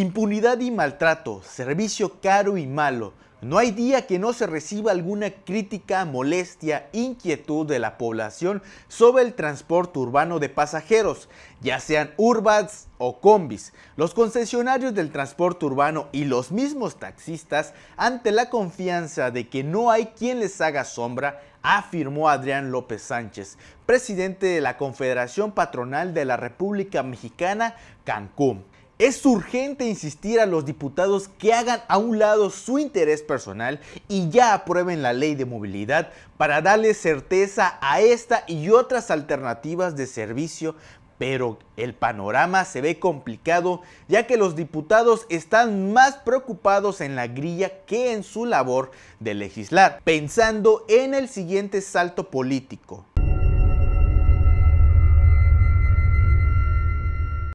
Impunidad y maltrato, servicio caro y malo. No hay día que no se reciba alguna crítica, molestia, inquietud de la población sobre el transporte urbano de pasajeros, ya sean urbans o combis. Los concesionarios del transporte urbano y los mismos taxistas, ante la confianza de que no hay quien les haga sombra, afirmó Adrián López Sánchez, presidente de la Confederación Patronal de la República Mexicana, Cancún. Es urgente insistir a los diputados que hagan a un lado su interés personal y ya aprueben la ley de movilidad para darle certeza a esta y otras alternativas de servicio pero el panorama se ve complicado ya que los diputados están más preocupados en la grilla que en su labor de legislar, pensando en el siguiente salto político.